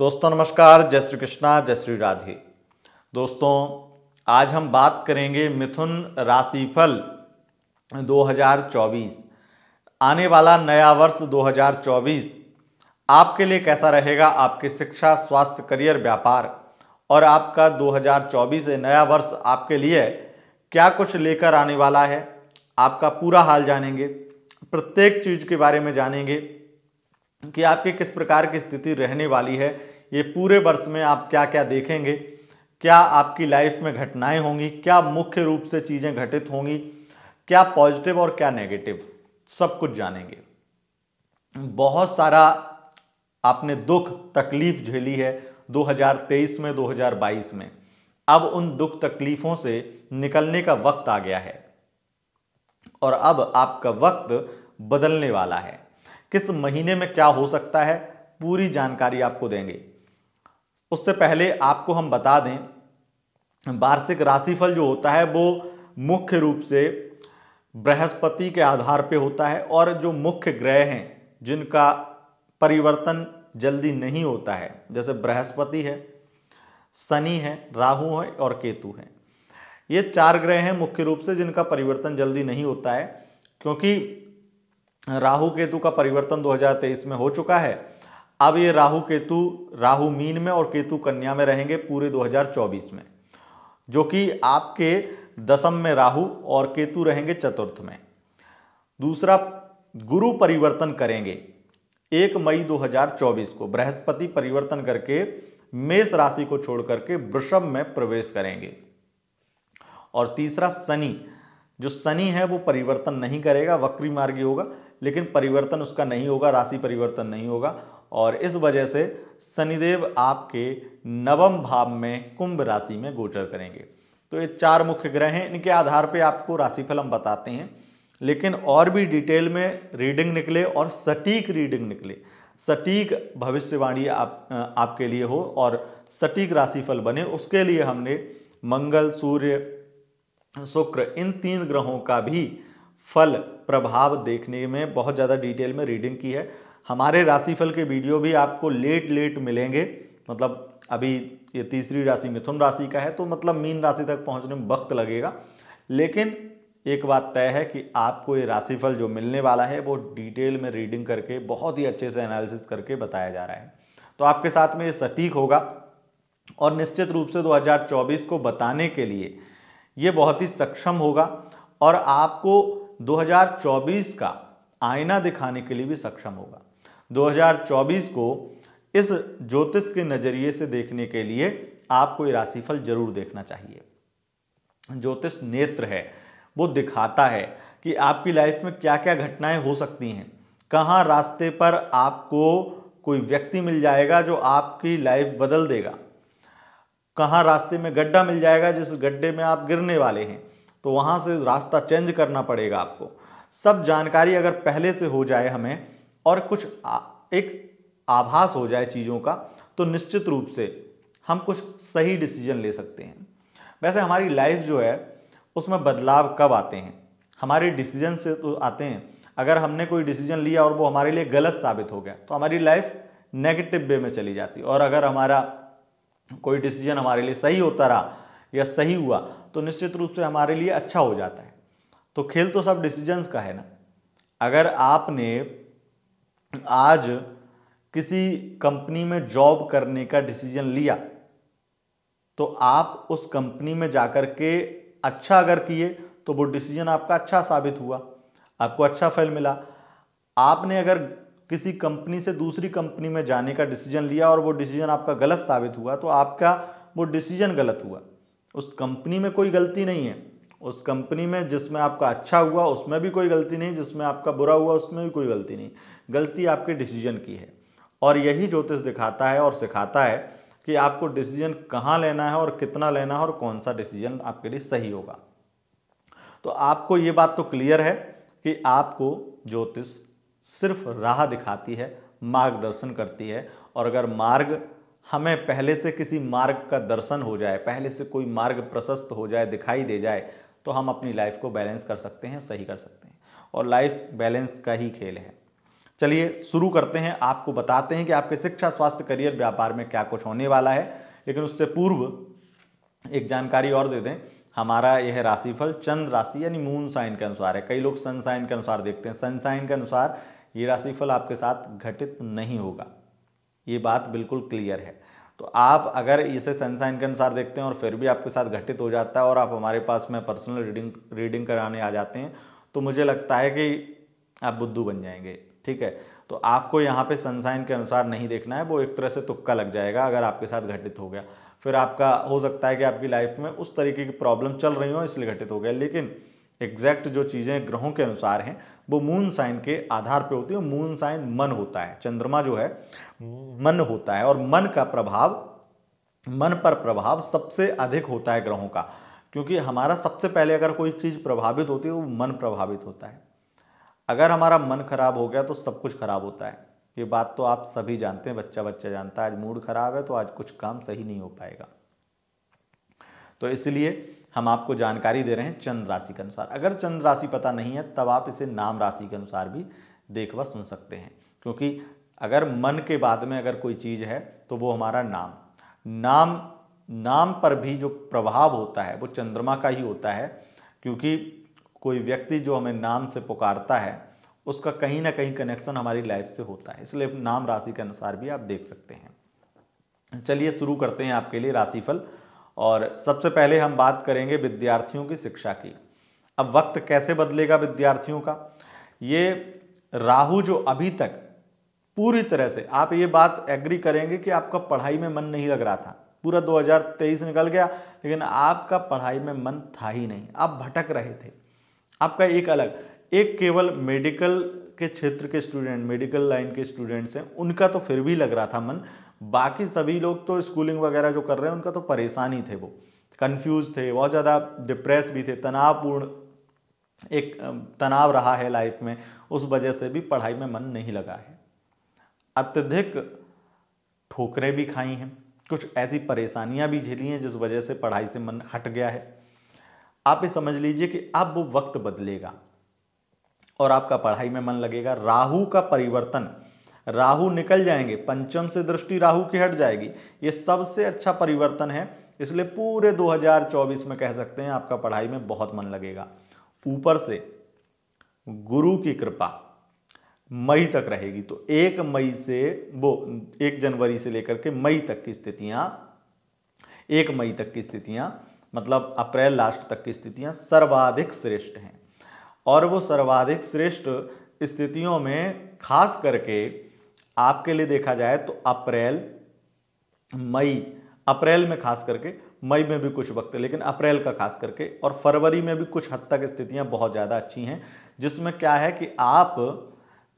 दोस्तों नमस्कार जय श्री कृष्णा जय श्री राधे दोस्तों आज हम बात करेंगे मिथुन राशिफल 2024 आने वाला नया वर्ष 2024 आपके लिए कैसा रहेगा आपके शिक्षा स्वास्थ्य करियर व्यापार और आपका 2024 नया वर्ष आपके लिए क्या कुछ लेकर आने वाला है आपका पूरा हाल जानेंगे प्रत्येक चीज़ के बारे में जानेंगे कि आपकी किस प्रकार की स्थिति रहने वाली है ये पूरे वर्ष में आप क्या क्या देखेंगे क्या आपकी लाइफ में घटनाएं होंगी क्या मुख्य रूप से चीज़ें घटित होंगी क्या पॉजिटिव और क्या नेगेटिव सब कुछ जानेंगे बहुत सारा आपने दुख तकलीफ झेली है 2023 में 2022 में अब उन दुख तकलीफों से निकलने का वक्त आ गया है और अब आपका वक्त बदलने वाला है किस महीने में क्या हो सकता है पूरी जानकारी आपको देंगे उससे पहले आपको हम बता दें वार्षिक राशिफल जो होता है वो मुख्य रूप से बृहस्पति के आधार पे होता है और जो मुख्य ग्रह हैं जिनका परिवर्तन जल्दी नहीं होता है जैसे बृहस्पति है शनि है राहु है और केतु है ये चार ग्रह हैं मुख्य रूप से जिनका परिवर्तन जल्दी नहीं होता है क्योंकि राहु केतु का परिवर्तन 2023 में हो चुका है अब ये राहु केतु राहु मीन में और केतु कन्या में रहेंगे पूरे 2024 में जो कि आपके दसम में राहु और केतु रहेंगे चतुर्थ में दूसरा गुरु परिवर्तन करेंगे एक मई 2024 को बृहस्पति परिवर्तन करके मेष राशि को छोड़ करके वृषभ में प्रवेश करेंगे और तीसरा शनि जो शनि है वो परिवर्तन नहीं करेगा वक्री मार्गी होगा लेकिन परिवर्तन उसका नहीं होगा राशि परिवर्तन नहीं होगा और इस वजह से शनिदेव आपके नवम भाव में कुंभ राशि में गोचर करेंगे तो ये चार मुख्य ग्रह हैं इनके आधार पे आपको राशिफल हम बताते हैं लेकिन और भी डिटेल में रीडिंग निकले और सटीक रीडिंग निकले सटीक भविष्यवाणी आप आपके लिए हो और सटीक राशिफल बने उसके लिए हमने मंगल सूर्य शुक्र इन तीन ग्रहों का भी फल प्रभाव देखने में बहुत ज़्यादा डिटेल में रीडिंग की है हमारे राशिफल के वीडियो भी आपको लेट लेट मिलेंगे मतलब अभी ये तीसरी राशि मिथुन राशि का है तो मतलब मीन राशि तक पहुंचने में वक्त लगेगा लेकिन एक बात तय है कि आपको ये राशिफल जो मिलने वाला है वो डिटेल में रीडिंग करके बहुत ही अच्छे से एनालिसिस करके बताया जा रहा है तो आपके साथ में ये सटीक होगा और निश्चित रूप से 2024 को बताने के लिए ये बहुत ही सक्षम होगा और आपको 2024 का आईना दिखाने के लिए भी सक्षम होगा 2024 को इस ज्योतिष के नज़रिए से देखने के लिए आपको ये राशिफल जरूर देखना चाहिए ज्योतिष नेत्र है वो दिखाता है कि आपकी लाइफ में क्या क्या घटनाएं हो सकती हैं कहाँ रास्ते पर आपको कोई व्यक्ति मिल जाएगा जो आपकी लाइफ बदल देगा कहाँ रास्ते में गड्ढा मिल जाएगा जिस गड्ढे में आप गिरने वाले हैं तो वहाँ से रास्ता चेंज करना पड़ेगा आपको सब जानकारी अगर पहले से हो जाए हमें और कुछ आ, एक आभास हो जाए चीज़ों का तो निश्चित रूप से हम कुछ सही डिसीजन ले सकते हैं वैसे हमारी लाइफ जो है उसमें बदलाव कब आते हैं हमारे डिसीजन से तो आते हैं अगर हमने कोई डिसीजन लिया और वो हमारे लिए गलत साबित हो गया तो हमारी लाइफ नेगेटिव वे में चली जाती और अगर हमारा कोई डिसीजन हमारे लिए सही होता रहा या सही हुआ तो निश्चित रूप से हमारे लिए अच्छा हो जाता है तो खेल तो सब डिसीजंस का है ना अगर आपने आज किसी कंपनी में जॉब करने का डिसीजन लिया तो आप उस कंपनी में जाकर के अच्छा अगर किए तो वो डिसीजन आपका अच्छा साबित हुआ आपको अच्छा फल मिला आपने अगर किसी कंपनी से दूसरी कंपनी में जाने का डिसीजन लिया और वो डिसीजन आपका गलत साबित हुआ तो आपका वो डिसीजन गलत हुआ उस कंपनी में कोई गलती नहीं है उस कंपनी में जिसमें आपका अच्छा हुआ उसमें भी कोई गलती नहीं जिसमें आपका बुरा हुआ उसमें भी कोई गलती नहीं गलती आपके डिसीजन की है और यही ज्योतिष दिखाता है और सिखाता है कि आपको डिसीजन कहाँ लेना है और कितना लेना है और कौन सा डिसीजन आपके लिए सही होगा तो आपको ये बात तो क्लियर है कि आपको ज्योतिष सिर्फ राह दिखाती है मार्गदर्शन करती है और अगर मार्ग हमें पहले से किसी मार्ग का दर्शन हो जाए पहले से कोई मार्ग प्रशस्त हो जाए दिखाई दे जाए तो हम अपनी लाइफ को बैलेंस कर सकते हैं सही कर सकते हैं और लाइफ बैलेंस का ही खेल है चलिए शुरू करते हैं आपको बताते हैं कि आपके शिक्षा स्वास्थ्य करियर व्यापार में क्या कुछ होने वाला है लेकिन उससे पूर्व एक जानकारी और दे दें हमारा यह राशिफल चंद्र राशि यानी मून साइन के अनुसार है कई लोग सन साइन के अनुसार देखते हैं सन साइन के अनुसार ये राशिफल आपके साथ घटित नहीं होगा ये बात बिल्कुल क्लियर है तो आप अगर इसे सनसाइन के अनुसार देखते हैं और फिर भी आपके साथ घटित हो जाता है और आप हमारे पास में पर्सनल रीडिंग रीडिंग कराने आ जाते हैं तो मुझे लगता है कि आप बुद्धू बन जाएंगे ठीक है तो आपको यहाँ पे सनसाइन के अनुसार नहीं देखना है वो एक तरह से तुक्का लग जाएगा अगर आपके साथ घटित हो गया फिर आपका हो सकता है कि आपकी लाइफ में उस तरीके की प्रॉब्लम चल रही हो इसलिए घटित हो गया लेकिन एग्जैक्ट जो चीज़ें ग्रहों के अनुसार हैं वो मून साइन के आधार पे होती है मून साइन मन होता है चंद्रमा जो है मन होता है और मन का प्रभाव मन पर प्रभाव सबसे अधिक होता है ग्रहों का क्योंकि हमारा सबसे पहले अगर कोई चीज़ प्रभावित होती है वो मन प्रभावित होता है अगर हमारा मन खराब हो गया तो सब कुछ खराब होता है ये बात तो आप सभी जानते हैं बच्चा बच्चा जानता है आज मूड खराब है तो आज कुछ काम सही नहीं हो पाएगा तो इसलिए हम आपको जानकारी दे रहे हैं चंद्र राशि के अनुसार अगर चंद्र राशि पता नहीं है तब आप इसे नाम राशि के अनुसार भी देख व सुन सकते हैं क्योंकि अगर मन के बाद में अगर कोई चीज़ है तो वो हमारा नाम नाम नाम पर भी जो प्रभाव होता है वो चंद्रमा का ही होता है क्योंकि कोई व्यक्ति जो हमें नाम से पुकारता है उसका कहीं ना कहीं कनेक्शन हमारी लाइफ से होता है इसलिए नाम राशि के अनुसार भी आप देख सकते हैं चलिए शुरू करते हैं आपके लिए राशिफल और सबसे पहले हम बात करेंगे विद्यार्थियों की शिक्षा की अब वक्त कैसे बदलेगा विद्यार्थियों का ये राहु जो अभी तक पूरी तरह से आप ये बात एग्री करेंगे कि आपका पढ़ाई में मन नहीं लग रहा था पूरा 2023 निकल गया लेकिन आपका पढ़ाई में मन था ही नहीं आप भटक रहे थे आपका एक अलग एक केवल मेडिकल के क्षेत्र के स्टूडेंट मेडिकल लाइन के स्टूडेंट्स हैं उनका तो फिर भी लग रहा था मन बाकी सभी लोग तो स्कूलिंग वगैरह जो कर रहे हैं उनका तो परेशान ही थे वो कंफ्यूज थे बहुत ज़्यादा डिप्रेस भी थे तनावपूर्ण एक तनाव रहा है लाइफ में उस वजह से भी पढ़ाई में मन नहीं लगा है अत्यधिक ठोकरें भी खाई हैं कुछ ऐसी परेशानियां भी झेली हैं जिस वजह से पढ़ाई से मन हट गया है आप ये समझ लीजिए कि अब वो वक्त बदलेगा और आपका पढ़ाई में मन लगेगा राहु का परिवर्तन राहु निकल जाएंगे पंचम से दृष्टि राहु की हट जाएगी ये सबसे अच्छा परिवर्तन है इसलिए पूरे 2024 में कह सकते हैं आपका पढ़ाई में बहुत मन लगेगा ऊपर से गुरु की कृपा मई तक रहेगी तो एक मई से वो एक जनवरी से लेकर के मई तक की स्थितियां एक मई तक की स्थितियां मतलब अप्रैल लास्ट तक की स्थितियां सर्वाधिक श्रेष्ठ हैं और वो सर्वाधिक श्रेष्ठ स्थितियों में खास करके आपके लिए देखा जाए तो अप्रैल मई अप्रैल में खास करके मई में भी कुछ वक्त लेकिन अप्रैल का खास करके और फरवरी में भी कुछ हद तक स्थितियां बहुत ज़्यादा अच्छी हैं जिसमें क्या है कि आप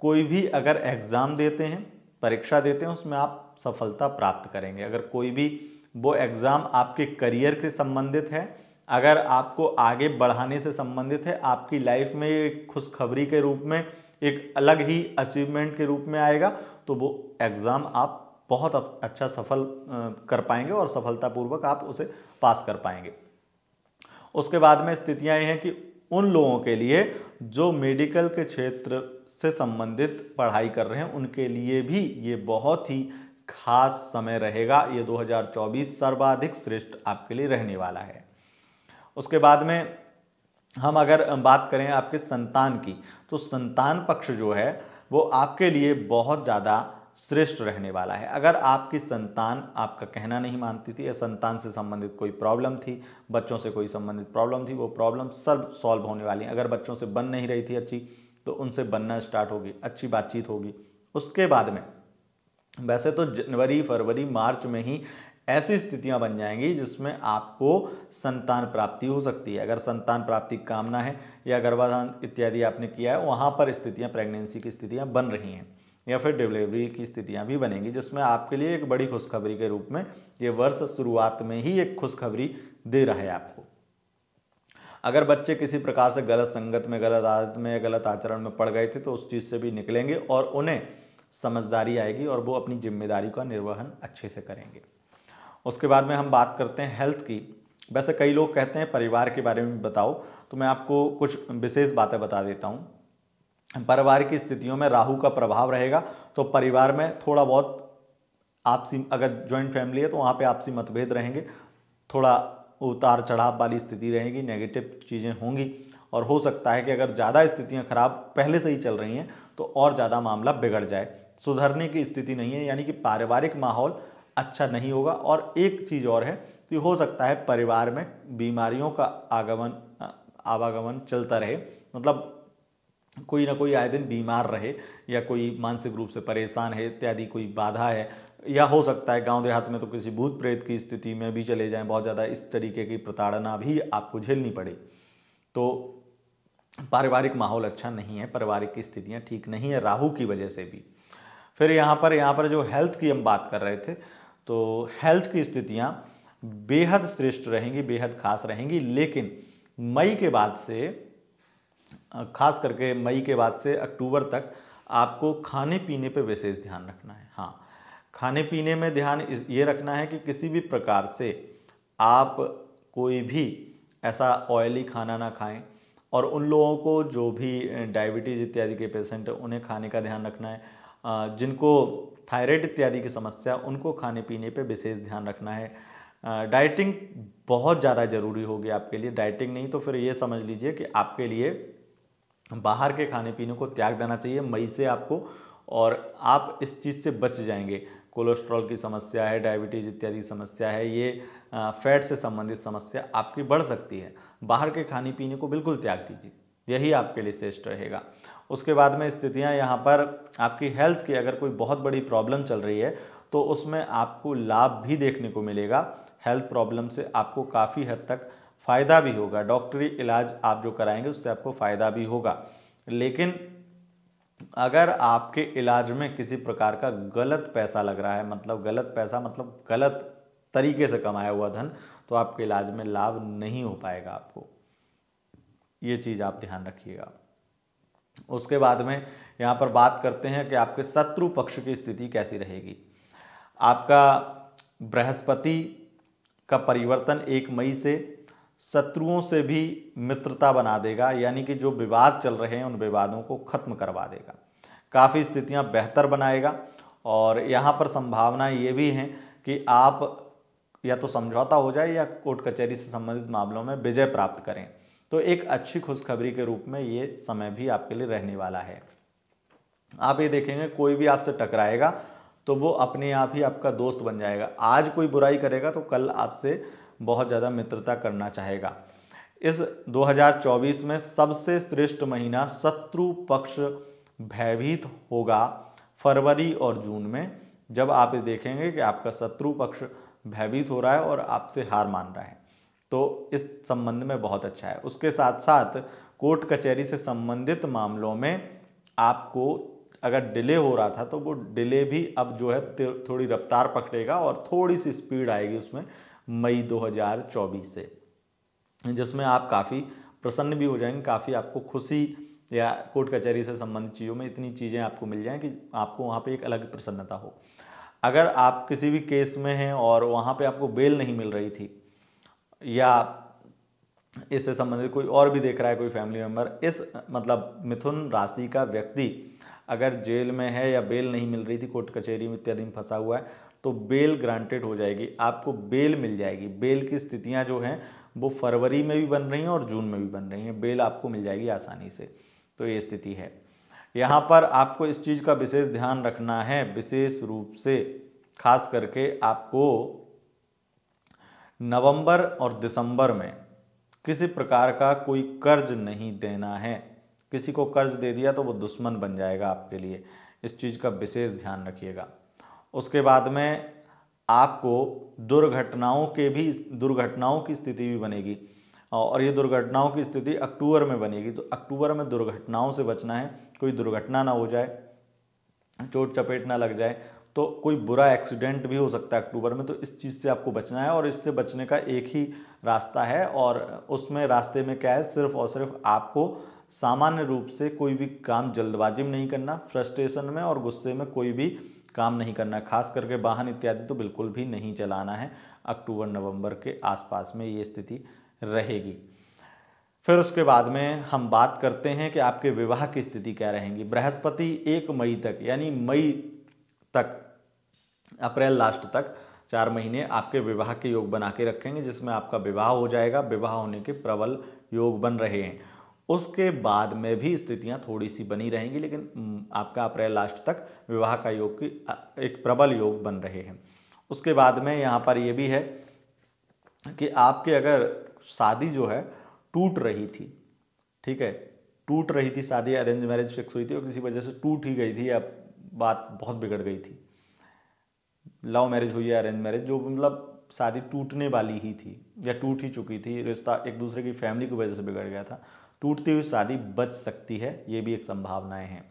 कोई भी अगर एग्ज़ाम देते हैं परीक्षा देते हैं उसमें आप सफलता प्राप्त करेंगे अगर कोई भी वो एग्ज़ाम आपके करियर से संबंधित है अगर आपको आगे बढ़ाने से संबंधित है आपकी लाइफ में खुशखबरी के रूप में एक अलग ही अचीवमेंट के रूप में आएगा तो वो एग्ज़ाम आप बहुत अच्छा सफल कर पाएंगे और सफलतापूर्वक आप उसे पास कर पाएंगे उसके बाद में स्थितियाँ ये हैं कि उन लोगों के लिए जो मेडिकल के क्षेत्र से संबंधित पढ़ाई कर रहे हैं उनके लिए भी ये बहुत ही खास समय रहेगा ये 2024 सर्वाधिक श्रेष्ठ आपके लिए रहने वाला है उसके बाद में हम अगर बात करें आपके संतान की तो संतान पक्ष जो है वो आपके लिए बहुत ज़्यादा श्रेष्ठ रहने वाला है अगर आपकी संतान आपका कहना नहीं मानती थी या संतान से संबंधित कोई प्रॉब्लम थी बच्चों से कोई संबंधित प्रॉब्लम थी वो प्रॉब्लम सब सॉल्व होने वाली है अगर बच्चों से बन नहीं रही थी अच्छी तो उनसे बनना स्टार्ट होगी अच्छी बातचीत होगी उसके बाद में वैसे तो जनवरी फरवरी मार्च में ही ऐसी स्थितियां बन जाएंगी जिसमें आपको संतान प्राप्ति हो सकती है अगर संतान प्राप्ति कामना है या गर्भाधान इत्यादि आपने किया है वहाँ पर स्थितियाँ प्रेगनेंसी की स्थितियाँ बन रही हैं या फिर डिलीवरी की स्थितियाँ भी बनेंगी जिसमें आपके लिए एक बड़ी खुशखबरी के रूप में ये वर्ष शुरुआत में ही एक खुशखबरी दे रहा है आपको अगर बच्चे किसी प्रकार से गलत संगत में गलत आदत में गलत आचरण में पड़ गए थे तो उस चीज़ से भी निकलेंगे और उन्हें समझदारी आएगी और वो अपनी जिम्मेदारी का निर्वहन अच्छे से करेंगे उसके बाद में हम बात करते हैं हेल्थ की वैसे कई लोग कहते हैं परिवार के बारे में बताओ तो मैं आपको कुछ विशेष बातें बता देता हूँ परिवार की स्थितियों में राहु का प्रभाव रहेगा तो परिवार में थोड़ा बहुत आपसी अगर ज्वाइंट फैमिली है तो वहाँ पे आपसी मतभेद रहेंगे थोड़ा उतार चढ़ाव वाली स्थिति रहेगी नेगेटिव चीज़ें होंगी और हो सकता है कि अगर ज़्यादा स्थितियाँ खराब पहले से ही चल रही हैं तो और ज़्यादा मामला बिगड़ जाए सुधरने की स्थिति नहीं है यानी कि पारिवारिक माहौल अच्छा नहीं होगा और एक चीज़ और है कि हो सकता है परिवार में बीमारियों का आगमन आवागमन चलता रहे मतलब कोई ना कोई आए दिन बीमार रहे या कोई मानसिक रूप से परेशान है इत्यादि कोई बाधा है या हो सकता है गांव देहात में तो किसी भूत प्रेत की स्थिति में भी चले जाएं बहुत ज़्यादा इस तरीके की प्रताड़ना भी आपको झेलनी पड़े तो पारिवारिक माहौल अच्छा नहीं है पारिवारिक स्थितियाँ ठीक नहीं है राहू की वजह से भी फिर यहाँ पर यहाँ पर जो हेल्थ की हम बात कर रहे थे तो हेल्थ की स्थितियाँ बेहद श्रेष्ठ रहेंगी बेहद खास रहेंगी लेकिन मई के बाद से खास करके मई के बाद से अक्टूबर तक आपको खाने पीने पर विशेष ध्यान रखना है हाँ खाने पीने में ध्यान ये रखना है कि किसी भी प्रकार से आप कोई भी ऐसा ऑयली खाना ना खाएं और उन लोगों को जो भी डायबिटीज़ इत्यादि के पेशेंट हैं उन्हें खाने का ध्यान रखना है जिनको थायराइड इत्यादि की समस्या उनको खाने पीने पे विशेष ध्यान रखना है डाइटिंग बहुत ज़्यादा ज़रूरी होगी आपके लिए डाइटिंग नहीं तो फिर ये समझ लीजिए कि आपके लिए बाहर के खाने पीने को त्याग देना चाहिए मई से आपको और आप इस चीज़ से बच जाएंगे कोलेस्ट्रॉल की समस्या है डायबिटीज़ इत्यादि समस्या है ये फैट से संबंधित समस्या आपकी बढ़ सकती है बाहर के खाने पीने को बिल्कुल त्याग दीजिए यही आपके लिए श्रेष्ठ रहेगा उसके बाद में स्थितियाँ यहाँ पर आपकी हेल्थ की अगर कोई बहुत बड़ी प्रॉब्लम चल रही है तो उसमें आपको लाभ भी देखने को मिलेगा हेल्थ प्रॉब्लम से आपको काफ़ी हद तक फ़ायदा भी होगा डॉक्टरी इलाज आप जो कराएंगे उससे आपको फ़ायदा भी होगा लेकिन अगर आपके इलाज में किसी प्रकार का गलत पैसा लग रहा है मतलब गलत पैसा मतलब गलत तरीके से कमाया हुआ धन तो आपके इलाज में लाभ नहीं हो पाएगा आपको ये चीज़ आप ध्यान रखिएगा उसके बाद में यहाँ पर बात करते हैं कि आपके शत्रु पक्ष की स्थिति कैसी रहेगी आपका बृहस्पति का परिवर्तन एक मई से शत्रुओं से भी मित्रता बना देगा यानी कि जो विवाद चल रहे हैं उन विवादों को खत्म करवा देगा काफ़ी स्थितियां बेहतर बनाएगा और यहाँ पर संभावना ये भी हैं कि आप या तो समझौता हो जाए या कोर्ट कचहरी से संबंधित मामलों में विजय प्राप्त करें तो एक अच्छी खुशखबरी के रूप में ये समय भी आपके लिए रहने वाला है आप ये देखेंगे कोई भी आपसे टकराएगा तो वो अपने आप ही आपका दोस्त बन जाएगा आज कोई बुराई करेगा तो कल आपसे बहुत ज़्यादा मित्रता करना चाहेगा इस 2024 में सबसे श्रेष्ठ महीना शत्रु पक्ष भयभीत होगा फरवरी और जून में जब आप ये देखेंगे कि आपका शत्रु पक्ष भयभीत हो रहा है और आपसे हार मान रहा है तो इस संबंध में बहुत अच्छा है उसके साथ साथ कोर्ट कचहरी से संबंधित मामलों में आपको अगर डिले हो रहा था तो वो डिले भी अब जो है थोड़ी रफ्तार पकड़ेगा और थोड़ी सी स्पीड आएगी उसमें मई 2024 से जिसमें आप काफ़ी प्रसन्न भी हो जाएंगे काफ़ी आपको खुशी या कोर्ट कचहरी से संबंधित चीज़ों में इतनी चीज़ें आपको मिल जाएँ कि आपको वहाँ पर एक अलग प्रसन्नता हो अगर आप किसी भी केस में हैं और वहाँ पर आपको बेल नहीं मिल रही थी या इससे संबंधित कोई और भी देख रहा है कोई फैमिली मेम्बर इस मतलब मिथुन राशि का व्यक्ति अगर जेल में है या बेल नहीं मिल रही थी कोर्ट कचहरी में इत्यादि में फंसा हुआ है तो बेल ग्रांटेड हो जाएगी आपको बेल मिल जाएगी बेल की स्थितियां जो हैं वो फरवरी में भी बन रही हैं और जून में भी बन रही हैं बेल आपको मिल जाएगी आसानी से तो ये स्थिति है यहाँ पर आपको इस चीज़ का विशेष ध्यान रखना है विशेष रूप से खास करके आपको नवंबर और दिसंबर में किसी प्रकार का कोई कर्ज नहीं देना है किसी को कर्ज दे दिया तो वो दुश्मन बन जाएगा आपके लिए इस चीज़ का विशेष ध्यान रखिएगा उसके बाद में आपको दुर्घटनाओं के भी दुर्घटनाओं की स्थिति भी बनेगी और ये दुर्घटनाओं की स्थिति अक्टूबर में बनेगी तो अक्टूबर में दुर्घटनाओं से बचना है कोई दुर्घटना ना हो जाए चोट चपेट ना लग जाए तो कोई बुरा एक्सीडेंट भी हो सकता है अक्टूबर में तो इस चीज़ से आपको बचना है और इससे बचने का एक ही रास्ता है और उसमें रास्ते में क्या है सिर्फ और सिर्फ आपको सामान्य रूप से कोई भी काम जल्दबाजी में नहीं करना फ्रस्ट्रेशन में और गुस्से में कोई भी काम नहीं करना खास करके वाहन इत्यादि तो बिल्कुल भी नहीं चलाना है अक्टूबर नवंबर के आसपास में ये स्थिति रहेगी फिर उसके बाद में हम बात करते हैं कि आपके विवाह की स्थिति क्या रहेंगी बृहस्पति एक मई तक यानी मई तक अप्रैल लास्ट तक चार महीने आपके विवाह के योग बना के रखेंगे जिसमें आपका विवाह हो जाएगा विवाह होने के प्रबल योग बन रहे हैं उसके बाद में भी स्थितियां थोड़ी सी बनी रहेंगी लेकिन आपका अप्रैल लास्ट तक विवाह का योग की एक प्रबल योग बन रहे हैं उसके बाद में यहाँ पर यह भी है कि आपके अगर शादी जो है टूट रही थी ठीक है टूट रही थी शादी अरेंज मैरिज फिक्स हुई थी और किसी वजह से टूट ही गई थी या बात बहुत बिगड़ गई थी लव मैरिज हुई है अरेंज मैरिज जो मतलब शादी टूटने वाली ही थी या टूट ही चुकी थी रिश्ता एक दूसरे की फैमिली की वजह से बिगड़ गया था टूटती हुई शादी बच सकती है ये भी एक संभावनाएं हैं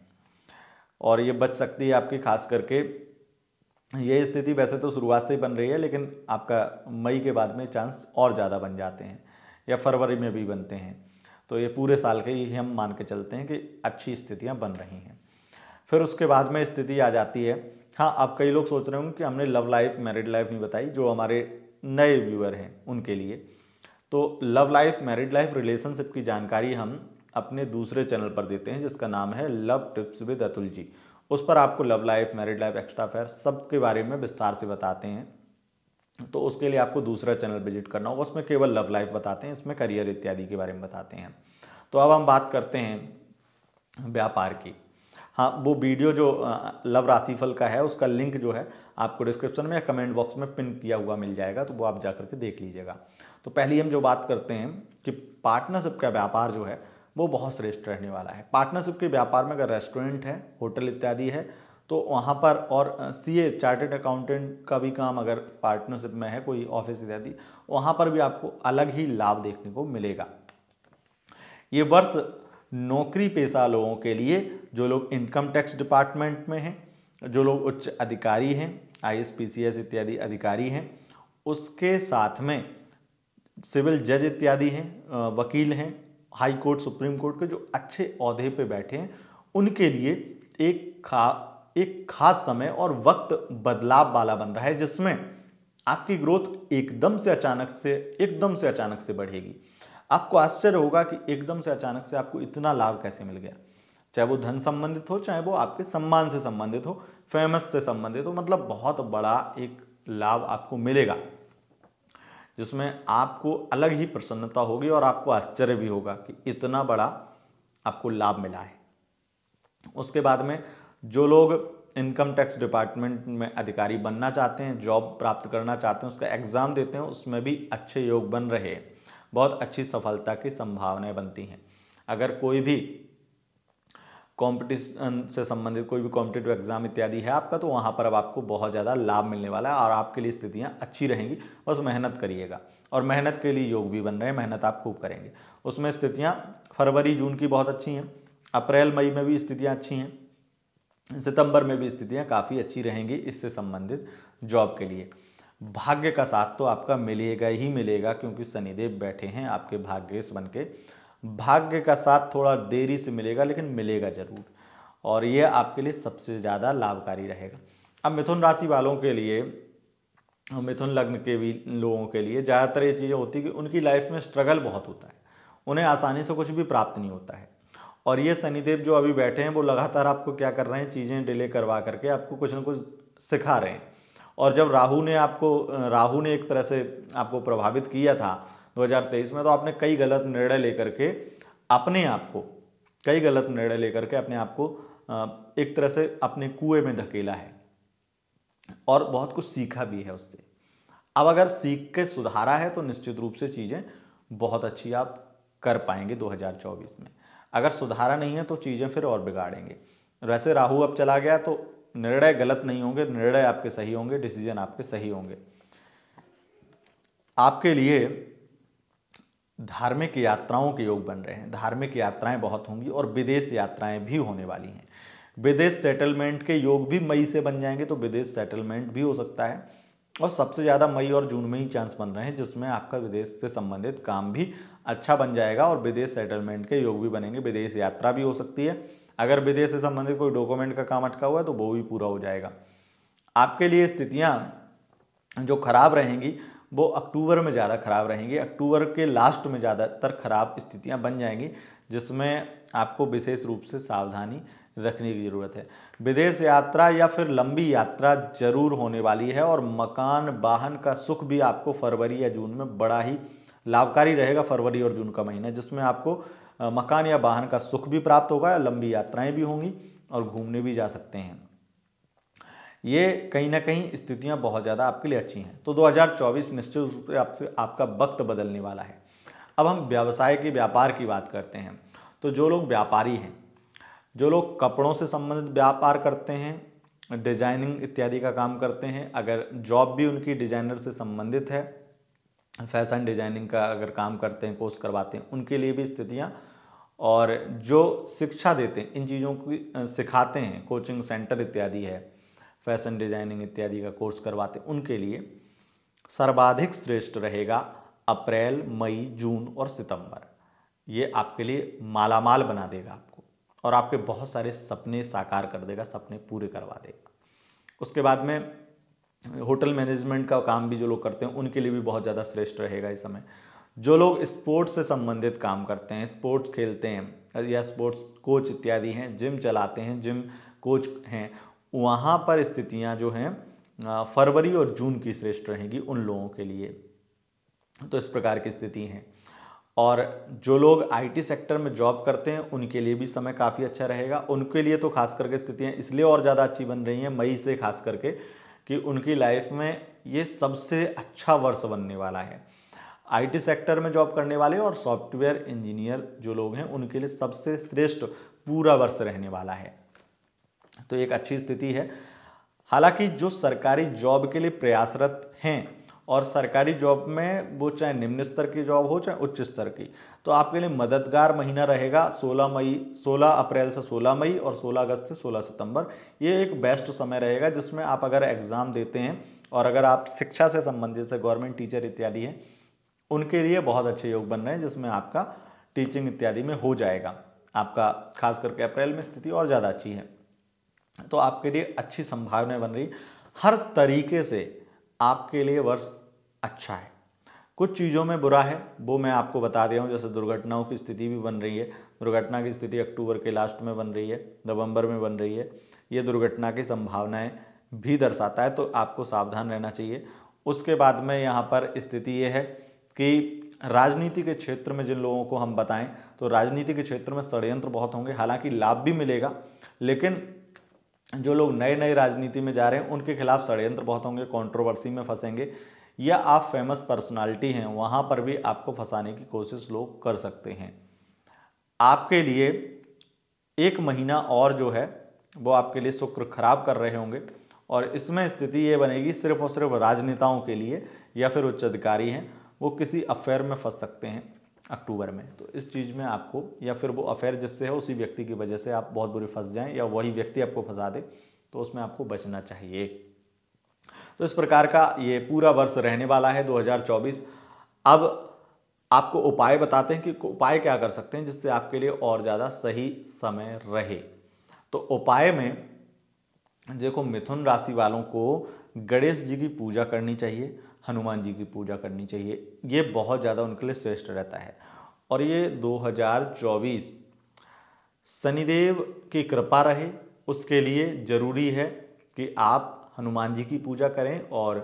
और ये बच सकती है आपकी खास करके ये स्थिति वैसे तो शुरुआत से ही बन रही है लेकिन आपका मई के बाद में चांस और ज़्यादा बन जाते हैं या फरवरी में भी बनते हैं तो ये पूरे साल के ही हम मान के चलते हैं कि अच्छी स्थितियाँ बन रही हैं फिर उसके बाद में स्थिति आ जाती है हाँ आप कई लोग सोच रहे होंगे कि हमने लव लाइफ मैरिड लाइफ नहीं बताई जो हमारे नए व्यूअर हैं उनके लिए तो love life married life relationship की जानकारी हम अपने दूसरे चैनल पर देते हैं जिसका नाम है love tips with Atul ji उस पर आपको love life married life extra affair सब के बारे में विस्तार से बताते हैं तो उसके लिए आपको दूसरा चैनल विजिट करना होगा उसमें केवल लव लाइफ बताते हैं इसमें करियर इत्यादि के बारे में बताते हैं तो अब हम बात करते हैं व्यापार की हाँ वो वीडियो जो लव राशिफल का है उसका लिंक जो है आपको डिस्क्रिप्शन में या कमेंट बॉक्स में पिन किया हुआ मिल जाएगा तो वो आप जा करके देख लीजिएगा तो पहली हम जो बात करते हैं कि पार्टनरशिप का व्यापार जो है वो बहुत श्रेष्ठ रहने वाला है पार्टनरशिप के व्यापार में अगर रेस्टोरेंट है होटल इत्यादि है तो वहाँ पर और सी ए चार्टेड अकाउंटेंट का भी काम अगर पार्टनरशिप में है कोई ऑफिस इत्यादि वहाँ पर भी आपको अलग ही लाभ देखने को मिलेगा ये वर्ष नौकरी पेशा लोगों के लिए जो लोग इनकम टैक्स डिपार्टमेंट में हैं जो लोग उच्च अधिकारी हैं आई एस इत्यादि अधिकारी हैं उसके साथ में सिविल जज इत्यादि हैं वकील हैं हाई कोर्ट सुप्रीम कोर्ट के जो अच्छे अहदे पे बैठे हैं उनके लिए एक खा एक खास समय और वक्त बदलाव वाला बन रहा है जिसमें आपकी ग्रोथ एकदम से अचानक से एकदम से अचानक से बढ़ेगी आपको आश्चर्य होगा कि एकदम से अचानक से आपको इतना लाभ कैसे मिल गया चाहे वो धन संबंधित हो चाहे वो आपके सम्मान से संबंधित हो फेमस से संबंधित हो मतलब बहुत बड़ा एक लाभ आपको मिलेगा जिसमें आपको अलग ही प्रसन्नता होगी और आपको आश्चर्य भी होगा कि इतना बड़ा आपको लाभ मिला है उसके बाद में जो लोग इनकम टैक्स डिपार्टमेंट में अधिकारी बनना चाहते हैं जॉब प्राप्त करना चाहते हैं उसका एग्ज़ाम देते हैं उसमें भी अच्छे योग बन रहे हैं बहुत अच्छी सफलता की संभावनाएं बनती हैं अगर कोई भी कंपटीशन से संबंधित कोई भी कॉम्पिटेटिव एग्जाम इत्यादि है आपका तो वहाँ पर अब आपको बहुत ज़्यादा लाभ मिलने वाला है और आपके लिए स्थितियाँ अच्छी रहेंगी बस मेहनत करिएगा और मेहनत के लिए योग भी बन रहे हैं मेहनत आप खूब करेंगे उसमें स्थितियाँ फरवरी जून की बहुत अच्छी हैं अप्रैल मई में भी स्थितियाँ अच्छी हैं सितंबर में भी स्थितियाँ काफ़ी अच्छी रहेंगी इससे संबंधित जॉब के लिए भाग्य का साथ तो आपका मिलेगा ही मिलेगा क्योंकि शनिदेव बैठे हैं आपके भाग्यश बन के भाग्य का साथ थोड़ा देरी से मिलेगा लेकिन मिलेगा ज़रूर और ये आपके लिए सबसे ज़्यादा लाभकारी रहेगा अब मिथुन राशि वालों के लिए मिथुन लग्न के भी लोगों के लिए ज़्यादातर ये चीज़ें होती कि उनकी लाइफ में स्ट्रगल बहुत होता है उन्हें आसानी से कुछ भी प्राप्त नहीं होता है और ये शनिदेव जो अभी बैठे हैं वो लगातार आपको क्या कर रहे हैं चीज़ें डिले करवा करके आपको कुछ ना कुछ सिखा रहे हैं और जब राहु ने आपको राहु ने एक तरह से आपको प्रभावित किया था 2023 में तो आपने कई गलत निर्णय लेकर के अपने आप को कई गलत निर्णय लेकर के अपने आप को एक तरह से अपने कुएं में धकेला है और बहुत कुछ सीखा भी है उससे अब अगर सीख के सुधारा है तो निश्चित रूप से चीज़ें बहुत अच्छी आप कर पाएंगे 2024 में अगर सुधारा नहीं है तो चीज़ें फिर और बिगाड़ेंगे वैसे राहु अब चला गया तो निर्णय गलत नहीं होंगे निर्णय आपके सही होंगे डिसीजन आपके सही होंगे आपके लिए धार्मिक यात्राओं के योग बन रहे हैं धार्मिक यात्राएं बहुत होंगी और विदेश यात्राएं भी होने वाली हैं विदेश सेटलमेंट के योग भी मई से बन जाएंगे तो विदेश सेटलमेंट भी हो सकता है और सबसे ज़्यादा मई और जून में ही चांस बन रहे हैं जिसमें आपका विदेश से संबंधित काम भी अच्छा बन जाएगा और विदेश सेटलमेंट के योग भी बनेंगे विदेश यात्रा भी हो सकती है अगर विदेश से संबंधित कोई डॉक्यूमेंट का काम अटका हुआ है तो वो भी पूरा हो जाएगा आपके लिए स्थितियाँ जो खराब रहेंगी वो अक्टूबर में ज़्यादा खराब रहेंगी अक्टूबर के लास्ट में ज़्यादातर खराब स्थितियाँ बन जाएंगी जिसमें आपको विशेष रूप से सावधानी रखने की ज़रूरत है विदेश यात्रा या फिर लंबी यात्रा जरूर होने वाली है और मकान वाहन का सुख भी आपको फरवरी या जून में बड़ा ही लाभकारी रहेगा फरवरी और जून का महीना जिसमें आपको मकान या वाहन का सुख भी प्राप्त होगा लंबी यात्राएं भी होंगी और घूमने भी जा सकते हैं ये कहीं ना कहीं स्थितियां बहुत ज़्यादा आपके लिए अच्छी हैं तो 2024 निश्चित रूप से आपसे आपका वक्त बदलने वाला है अब हम व्यवसाय के व्यापार की बात करते हैं तो जो लोग व्यापारी हैं जो लोग कपड़ों से संबंधित व्यापार करते हैं डिजाइनिंग इत्यादि का काम करते हैं अगर जॉब भी उनकी डिजाइनर से संबंधित है फैशन डिजाइनिंग का अगर काम करते हैं कोर्स करवाते हैं उनके लिए भी स्थितियाँ और जो शिक्षा देते हैं इन चीज़ों की सिखाते हैं कोचिंग सेंटर इत्यादि है फैशन डिजाइनिंग इत्यादि का कोर्स करवाते हैं उनके लिए सर्वाधिक श्रेष्ठ रहेगा अप्रैल मई जून और सितंबर ये आपके लिए मालामाल बना देगा आपको और आपके बहुत सारे सपने साकार कर देगा सपने पूरे करवा देगा उसके बाद में होटल मैनेजमेंट का काम भी जो लोग करते हैं उनके लिए भी बहुत ज़्यादा श्रेष्ठ रहेगा इस समय जो लोग स्पोर्ट्स से संबंधित काम करते हैं स्पोर्ट्स खेलते हैं या स्पोर्ट्स कोच इत्यादि हैं जिम चलाते हैं जिम कोच हैं वहाँ पर स्थितियाँ जो हैं फरवरी और जून की श्रेष्ठ रहेगी उन लोगों के लिए तो इस प्रकार की स्थिति है और जो लोग आईटी सेक्टर में जॉब करते हैं उनके लिए भी समय काफ़ी अच्छा रहेगा उनके लिए तो खास करके स्थितियाँ इसलिए और ज़्यादा अच्छी बन रही हैं मई से खास करके कि उनकी लाइफ में ये सबसे अच्छा वर्ष बनने वाला है आईटी सेक्टर में जॉब करने वाले और सॉफ्टवेयर इंजीनियर जो लोग हैं उनके लिए सबसे श्रेष्ठ पूरा वर्ष रहने वाला है तो एक अच्छी स्थिति है हालांकि जो सरकारी जॉब के लिए प्रयासरत हैं और सरकारी जॉब में वो चाहे निम्न स्तर की जॉब हो चाहे उच्च स्तर की तो आपके लिए मददगार महीना रहेगा 16 मई 16 अप्रैल से 16 मई और 16 अगस्त से 16 सितंबर ये एक बेस्ट समय रहेगा जिसमें आप अगर एग्ज़ाम देते हैं और अगर आप शिक्षा से संबंधित से गवर्नमेंट टीचर इत्यादि हैं उनके लिए बहुत अच्छे योग बन रहे हैं जिसमें आपका टीचिंग इत्यादि में हो जाएगा आपका खास करके अप्रैल में स्थिति और ज़्यादा अच्छी है तो आपके लिए अच्छी संभावनाएं बन रही हर तरीके से आपके लिए वर्ष अच्छा है कुछ चीज़ों में बुरा है वो मैं आपको बता रहा हूँ जैसे दुर्घटनाओं की स्थिति भी बन रही है दुर्घटना की स्थिति अक्टूबर के लास्ट में बन रही है नवंबर में बन रही है ये दुर्घटना की संभावनाएँ भी दर्शाता है तो आपको सावधान रहना चाहिए उसके बाद में यहाँ पर स्थिति ये है कि राजनीति के क्षेत्र में जिन लोगों को हम बताएं तो राजनीति के क्षेत्र में षडयंत्र बहुत होंगे हालांकि लाभ भी मिलेगा लेकिन जो लोग नए नए राजनीति में जा रहे हैं उनके खिलाफ षडयंत्र बहुत होंगे कॉन्ट्रोवर्सी में फंसेंगे या आप फेमस पर्सनालिटी हैं वहाँ पर भी आपको फंसाने की कोशिश लोग कर सकते हैं आपके लिए एक महीना और जो है वो आपके लिए शुक्र खराब कर रहे होंगे और इसमें स्थिति ये बनेगी सिर्फ और सिर्फ राजनेताओं के लिए या फिर उच्च अधिकारी हैं वो किसी अफेयर में फंस सकते हैं अक्टूबर में तो इस चीज़ में आपको या फिर वो अफेयर जिससे है उसी व्यक्ति की वजह से आप बहुत बुरी फंस जाएं या वही व्यक्ति आपको फंसा दे तो उसमें आपको बचना चाहिए तो इस प्रकार का ये पूरा वर्ष रहने वाला है 2024 अब आपको उपाय बताते हैं कि उपाय क्या कर सकते हैं जिससे आपके लिए और ज़्यादा सही समय रहे तो उपाय में देखो मिथुन राशि वालों को गणेश जी की पूजा करनी चाहिए हनुमान जी की पूजा करनी चाहिए ये बहुत ज़्यादा उनके लिए श्रेष्ठ रहता है और ये 2024 शनिदेव की कृपा रहे उसके लिए ज़रूरी है कि आप हनुमान जी की पूजा करें और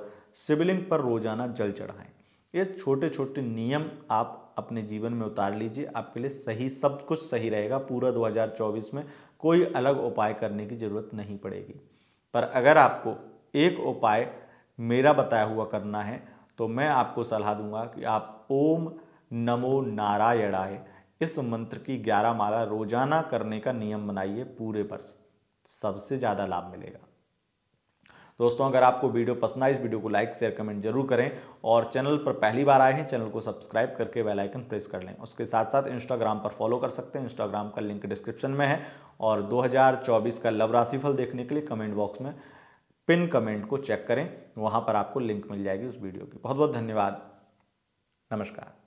शिवलिंग पर रोजाना जल चढ़ाएं ये छोटे छोटे नियम आप अपने जीवन में उतार लीजिए आपके लिए सही सब कुछ सही रहेगा पूरा 2024 में कोई अलग उपाय करने की ज़रूरत नहीं पड़ेगी पर अगर आपको एक उपाय मेरा बताया हुआ करना है तो मैं आपको सलाह दूंगा कि आप ओम नमो नारायणाय इस मंत्र की ग्यारह माला रोजाना करने का नियम बनाइए पूरे वर्ष सबसे ज़्यादा लाभ मिलेगा दोस्तों अगर आपको वीडियो पसंद आए इस वीडियो को लाइक शेयर कमेंट जरूर करें और चैनल पर पहली बार आए हैं चैनल को सब्सक्राइब करके बेल आइकन प्रेस कर लें उसके साथ साथ इंस्टाग्राम पर फॉलो कर सकते हैं इंस्टाग्राम का लिंक डिस्क्रिप्शन में है और 2024 का लव राशिफल देखने के लिए कमेंट बॉक्स में पिन कमेंट को चेक करें वहाँ पर आपको लिंक मिल जाएगी उस वीडियो की बहुत बहुत धन्यवाद नमस्कार